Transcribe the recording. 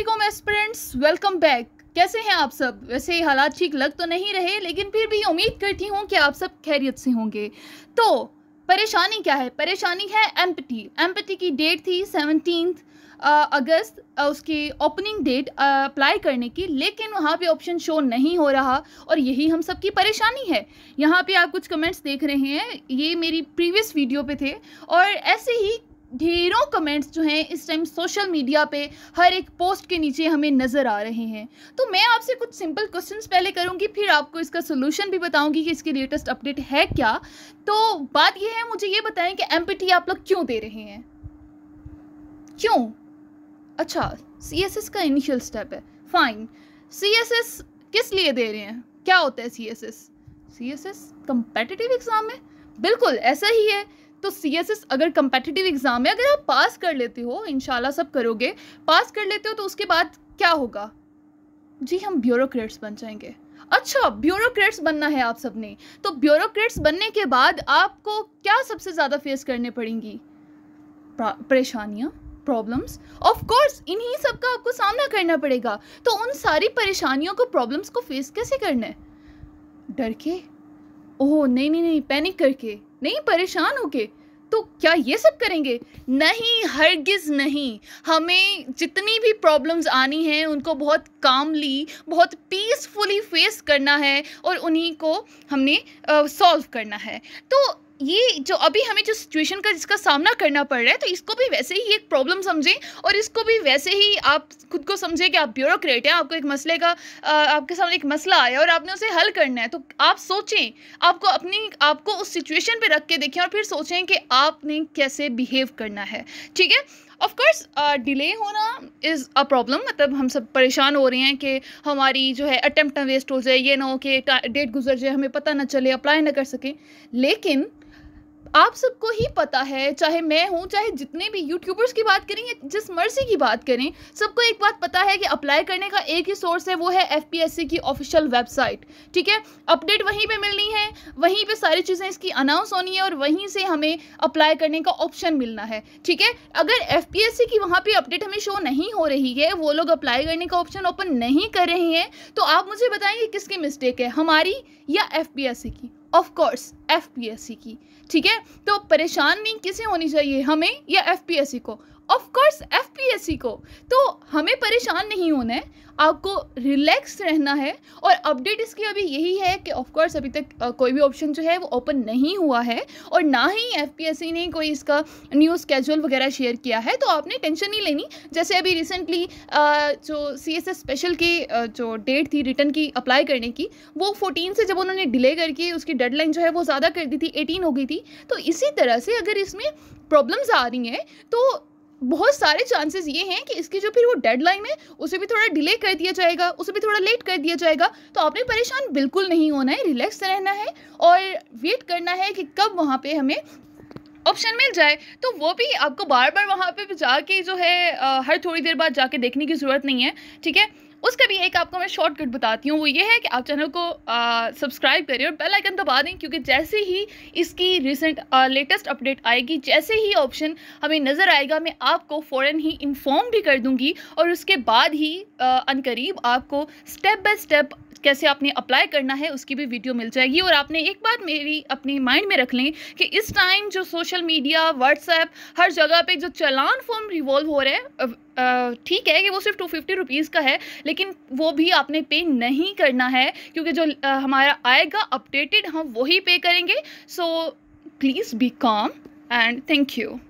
Aslam aspirants welcome back कैसे हैं आप सब वैसे हालात ठीक लग तो नहीं रहे लेकिन फिर भी उम्मीद करती हूँ कि आप सब खैरियत से होंगे तो परेशानी क्या है परेशानी है एम्पटी एम्पटी की डेट थी सेवनटीन अगस्त उसकी ओपनिंग डेट अप्लाई करने की लेकिन वहाँ पे ऑप्शन शो नहीं हो रहा और यही हम सब की परेशानी है यहाँ पे आप कुछ कमेंट्स देख रहे हैं ये मेरी प्रीवियस वीडियो पे थे और ऐसे ही ढेरों कमेंट्स जो हैं इस टाइम सोशल मीडिया पे हर एक पोस्ट के नीचे हमें नज़र आ रहे हैं तो मैं आपसे कुछ सिंपल क्वेश्चंस पहले करूँगी फिर आपको इसका सोल्यूशन भी बताऊँगी कि इसकी लेटेस्ट अपडेट है क्या तो बात यह है मुझे ये बताएं कि एम आप लोग क्यों दे रहे हैं क्यों अच्छा सी का इनिशियल स्टेप है फाइन सी किस लिए दे रहे हैं क्या होता है C S S C S S exam है बिल्कुल ऐसा ही है तो सी एस एस अगर कंपेटिटिव एग्ज़ाम है अगर आप पास कर लेते हो इन सब करोगे पास कर लेते हो तो उसके बाद क्या होगा जी हम ब्यूरोक्रेट्स बन जाएंगे अच्छा ब्यूरोक्रेट्स बनना है आप सबने तो ब्यूरोक्रेट्स बनने के बाद आपको क्या सबसे ज़्यादा फेस करने पड़ेंगी परेशानियाँ प्रॉब्लम्स ऑफ कोर्स इन्हीं सब का आपको सामना करना पड़ेगा तो उन सारी परेशानियों को प्रॉब्लम्स को फेस कैसे करना है डर के ओह नहीं नहीं नहीं पैनिक करके नहीं परेशान होके तो क्या ये सब करेंगे नहीं हरगिज़ नहीं हमें जितनी भी प्रॉब्लम्स आनी हैं उनको बहुत कामली बहुत पीसफुली फेस करना है और उन्हीं को हमने सॉल्व करना है तो ये जो अभी हमें जो सिचुएशन का जिसका सामना करना पड़ रहा है तो इसको भी वैसे ही एक प्रॉब्लम समझें और इसको भी वैसे ही आप खुद को समझें कि आप ब्यूरोक्रेट हैं आपको एक मसले का आपके सामने एक मसला आया और आपने उसे हल करना है तो आप सोचें आपको अपनी आपको उस सिचुएशन पर रख के देखें और फिर सोचें कि आपने कैसे बिहेव करना है ठीक है ऑफ कोर्स डिले होना इज़ अ प्रॉब्लम मतलब हम सब परेशान हो रहे हैं कि हमारी जो है अटैम्प्ट ना वेस्ट हो जाए ये ना हो कि डेट गुजर जाए हमें पता ना चले अप्लाई ना कर सकें लेकिन आप सबको ही पता है चाहे मैं हूँ चाहे जितने भी यूट्यूबर्स की बात करें या जिस मर्जी की बात करें सबको एक बात पता है कि अप्लाई करने का एक ही सोर्स है वो है एफ की ऑफिशियल वेबसाइट ठीक है अपडेट वहीं पे मिलनी है वहीं पे सारी चीज़ें इसकी अनाउंस होनी है और वहीं से हमें अप्लाई करने का ऑप्शन मिलना है ठीक है अगर एफ की वहाँ पर अपडेट हमें शो नहीं हो रही है वो लोग अप्लाई करने का ऑप्शन ओपन नहीं कर रहे हैं तो आप मुझे बताएंगे किसकी मिस्टेक है हमारी या एफ की ऑफ कोर्स एफ की ठीक है तो परेशान नहीं किसे होनी चाहिए हमें या एफ को ऑफ कोर्स सी को तो हमें परेशान नहीं होना है आपको रिलैक्स रहना है और अपडेट इसकी अभी यही है कि ऑफ कोर्स अभी तक कोई भी ऑप्शन जो है वो ओपन नहीं हुआ है और ना ही सी ने कोई इसका न्यू स्केजुअल वगैरह शेयर किया है तो आपने टेंशन नहीं लेनी जैसे अभी रिसेंटली जो सी एस स्पेशल की जो डेट थी रिटर्न की अप्लाई करने की वो फोर्टीन से जब उन्होंने डिले करके उसकी डेडलाइन जो है वो ज़्यादा कर दी थी एटीन हो गई थी तो इसी तरह से अगर इसमें प्रॉब्लम्स आ रही हैं तो बहुत सारे चांसेस ये हैं कि इसकी जो फिर वो डेडलाइन है उसे भी थोड़ा डिले कर दिया जाएगा उसे भी थोड़ा लेट कर दिया जाएगा तो आपने परेशान बिल्कुल नहीं होना है रिलैक्स रहना है और वेट करना है कि कब वहाँ पे हमें ऑप्शन मिल जाए तो वो भी आपको बार बार वहाँ पे जाके जो है आ, हर थोड़ी देर बाद जाके देखने की ज़रूरत नहीं है ठीक है उसका भी एक आपको मैं शॉर्टकट बताती हूँ वो ये है कि आप चैनल को सब्सक्राइब करें और बेल आइकन दबा दें क्योंकि जैसे ही इसकी रिसेंट लेटेस्ट अपडेट आएगी जैसे ही ऑप्शन हमें नज़र आएगा मैं आपको फ़ौर ही इन्फॉर्म भी कर दूँगी और उसके बाद ही अनकरीब आपको स्टेप बाय स्टेप कैसे आपने अप्लाई करना है उसकी भी वीडियो मिल जाएगी और आपने एक बात मेरी अपने माइंड में रख लें कि इस टाइम जो सोशल मीडिया व्हाट्सएप हर जगह पे जो चलान फॉर्म रिवॉल्व हो रहे हैं ठीक है कि वो सिर्फ टू फिफ्टी रुपीज़ का है लेकिन वो भी आपने पे नहीं करना है क्योंकि जो आ, हमारा आएगा अपडेटेड हम वही पे करेंगे so please be calm and thank you